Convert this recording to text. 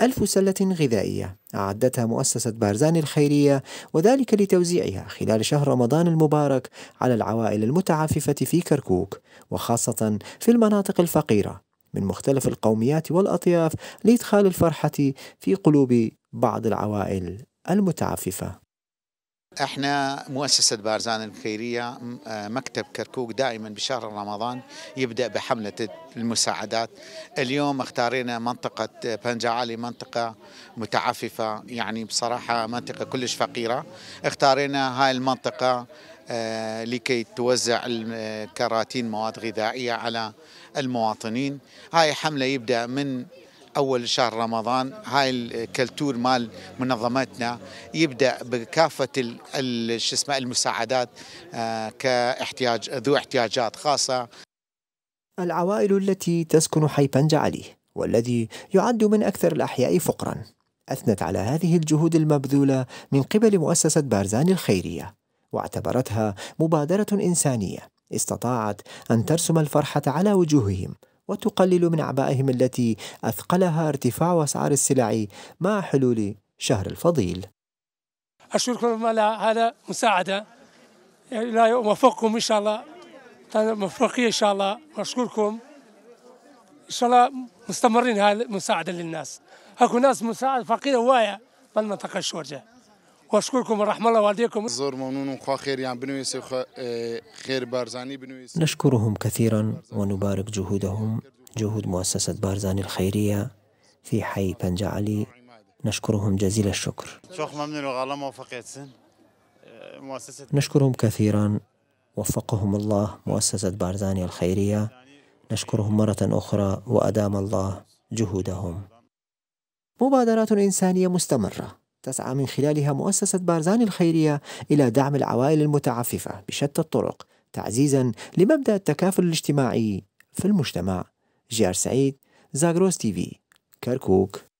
ألف سلة غذائية أعدتها مؤسسة بارزان الخيرية وذلك لتوزيعها خلال شهر رمضان المبارك على العوائل المتعففة في كركوك وخاصة في المناطق الفقيرة من مختلف القوميات والأطياف لإدخال الفرحة في قلوب بعض العوائل المتعففة احنا مؤسسة بارزان الخيرية آه، مكتب كركوك دائما بشهر رمضان يبدأ بحملة المساعدات اليوم اختارينا منطقة آه، بنجعالي منطقة متعففة يعني بصراحة منطقة كلش فقيرة اختارينا هاي المنطقة آه، لكي توزع الكراتين مواد غذائية على المواطنين هاي حملة يبدأ من اول شهر رمضان هاي الكلتور مال منظمتنا يبدا بكافه شو اسمه المساعدات آه، كاحتياج ذو احتياجات خاصه العوائل التي تسكن حي بنجعلي والذي يعد من اكثر الاحياء فقرا اثنت على هذه الجهود المبذوله من قبل مؤسسه بارزان الخيريه واعتبرتها مبادره انسانيه استطاعت ان ترسم الفرحه على وجوههم وتقلل من اعبائهم التي أثقلها ارتفاع أسعار السلع مع حلول شهر الفضيل أشكركم على مساعدة لا يوفقكم إن شاء الله مفرقية إن شاء الله وأشكركم إن شاء الله مستمرين هاي المساعدة للناس اكو ناس مساعدة فقيرة هواية بالمنطقة الشورجة واشكركم ورحمه الله والديكم زور ممنون وخوا خير يعني بنويس خير اه، بارزاني بنويس نشكرهم كثيرا ونبارك جهودهم جهود مؤسسة بارزاني الخيرية في حي بنجعلي نشكرهم جزيل الشكر اه، نشكرهم كثيرا وفقهم الله مؤسسة بارزاني الخيرية نشكرهم مرة أخرى وأدام الله جهودهم مبادرات إنسانية مستمرة تسعى من خلالها مؤسسة بارزان الخيرية إلى دعم العوائل المتعففة بشتى الطرق تعزيزا لمبدأ التكافل الاجتماعي في المجتمع جيار سعيد زاغروس تي في كركوك